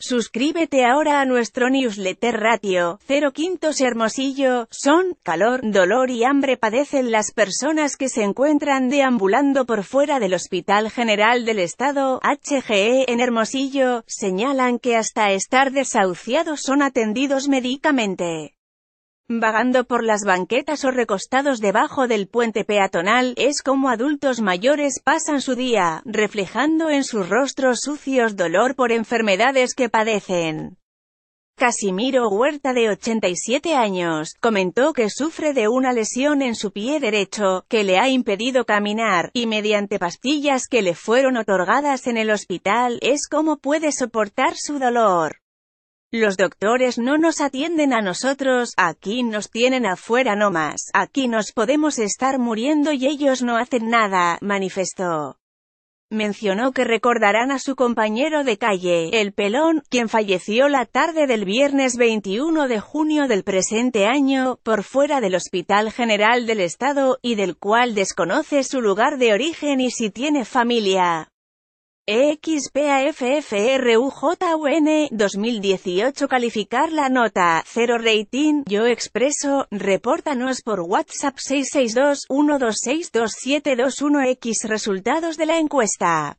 Suscríbete ahora a nuestro newsletter ratio, Cero quintos Hermosillo, son, calor, dolor y hambre padecen las personas que se encuentran deambulando por fuera del Hospital General del Estado, HGE, en Hermosillo, señalan que hasta estar desahuciados son atendidos médicamente. Vagando por las banquetas o recostados debajo del puente peatonal, es como adultos mayores pasan su día, reflejando en sus rostros sucios dolor por enfermedades que padecen. Casimiro Huerta, de 87 años, comentó que sufre de una lesión en su pie derecho, que le ha impedido caminar, y mediante pastillas que le fueron otorgadas en el hospital, es como puede soportar su dolor. Los doctores no nos atienden a nosotros, aquí nos tienen afuera más, aquí nos podemos estar muriendo y ellos no hacen nada, manifestó. Mencionó que recordarán a su compañero de calle, El Pelón, quien falleció la tarde del viernes 21 de junio del presente año, por fuera del Hospital General del Estado, y del cual desconoce su lugar de origen y si tiene familia. EXPAFFRUJUN 2018 calificar la nota 0 rating yo expreso repórtanos por WhatsApp 662 126 X resultados de la encuesta